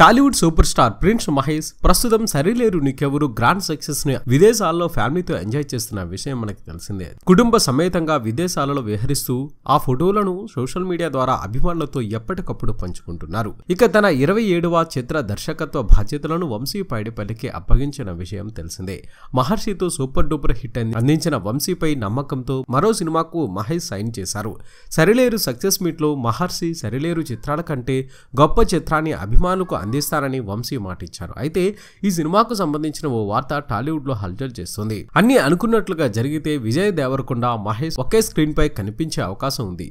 Tollywood super star prince Mahesh ప్రస్తుతం సరిలేరు నీకెవరు grand success ని విదేశాల్లో ఫ్యామిలీతో ఎంజాయ్ చేస్తున్న విషయం మనకి తెలిసిందే కుటుంబ సమేతంగా విదేశాలలో విహరిస్తూ ఆ ఫోటోలను సోషల్ మీడియా ద్వారా అభిమానులతో ఎప్పటికప్పుడు పంచుకుంటున్నారు ఇక తన ఇరవై ఏడవ చిత్ర దర్శకత్వ బాధ్యతలను వంశీ పైడిపల్లికి అప్పగించిన విషయం తెలిసిందే మహర్షితో సూపర్ డూపర్ హిట్ అందించిన వంశీపై నమ్మకంతో మరో సినిమాకు మహేష్ సైన్ చేశారు సరిలేరు సక్సెస్ మీట్ లో మహర్షి సరిలేరు చిత్రాల కంటే గొప్ప చిత్రాన్ని అభిమానులకు అందిస్తారని వంశీ మాటిచ్చారు అయితే ఈ సినిమాకు సంబంధించిన ఓ వార్త టాలీవుడ్ లో హల్చల్ చేస్తుంది అన్ని అనుకున్నట్లుగా జరిగితే విజయ్ దేవరకొండ మహేష్ ఒకే స్క్రీన్ పై కనిపించే అవకాశం ఉంది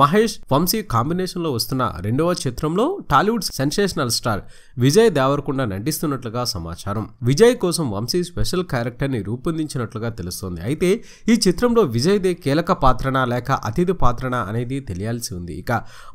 మహేష్ వంశీ కాంబినేషన్లో వస్తున్న రెండవ చిత్రంలో టాలీవుడ్ సెన్సేషనల్ స్టార్ విజయ్ దేవరకొండ నటిస్తున్నట్లుగా సమాచారం విజయ్ కోసం వంశీ స్పెషల్ క్యారెక్టర్ని రూపొందించినట్లుగా తెలుస్తోంది అయితే ఈ చిత్రంలో విజయ్దే కీలక పాత్రనా లేక అతిథి పాత్రన అనేది తెలియాల్సి ఉంది ఇక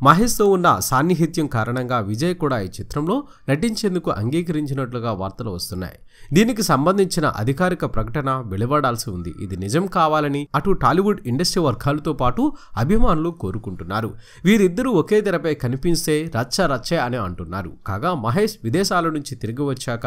మహేష్తో ఉన్న సాన్నిహిత్యం కారణంగా విజయ్ కూడా ఈ చిత్రంలో నటించేందుకు అంగీకరించినట్లుగా వార్తలు వస్తున్నాయి దీనికి సంబంధించిన అధికారిక ప్రకటన వెలువడాల్సి ఉంది ఇది నిజం కావాలని అటు టాలీవుడ్ ఇండస్ట్రీ వర్గాలతో పాటు అభిమానులు కోరుకు అనుకుంటున్నారు వీరిద్దరూ ఒకే తెరపై కనిపిస్తే రచ్చ రచ్చే అని అంటున్నారు కాగా మహేష్ విదేశాల నుంచి తిరిగి వచ్చాక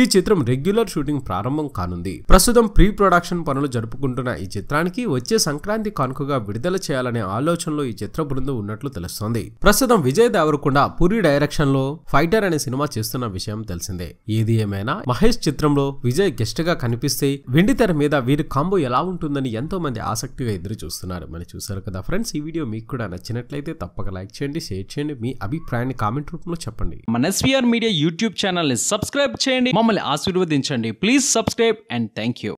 ఈ చిత్రం రెగ్యులర్ షూటింగ్ ప్రారంభం కానుంది ప్రస్తుతం ప్రీ ప్రొడక్షన్ పనులు జరుపుకుంటున్న ఈ చిత్రానికి వచ్చే సంక్రాంతి కానుకగా విడుదల చేయాలనే ఆలోచనలో ఈ చిత్ర బృందం ఉన్నట్లు తెలుస్తోంది ప్రస్తుతం విజయ్ దేవరకొండ పూరి డైరెక్షన్ లో ఫైటర్ అనే సినిమా చేస్తున్న విషయం తెలిసిందే ఏది ఏమైనా మహేష్ చిత్రంలో విజయ్ గెస్ట్ గా కనిపిస్తే వెండితెర మీద వీరి కాంబో ఎలా ఉంటుందని ఎంతో మంది ఆసక్తిగా ఎదురు చూస్తున్నారు మరి చూసారు కదా ఫ్రెండ్స్ ఈ వీడియో మీకు కూడా నచ్చినట్లయితే తప్పక లైక్ చేయండి షేర్ చేయండి మీ అభిప్రాయాన్ని కామెంట్ రూపంలో చెప్పండి మన ఎస్వీఆర్ మీడియా యూట్యూబ్ ని సబ్స్క్రైబ్ చేయండి మమ్మల్ని ఆశీర్వదించండి ప్లీజ్ సబ్స్క్రైబ్ అండ్ థ్యాంక్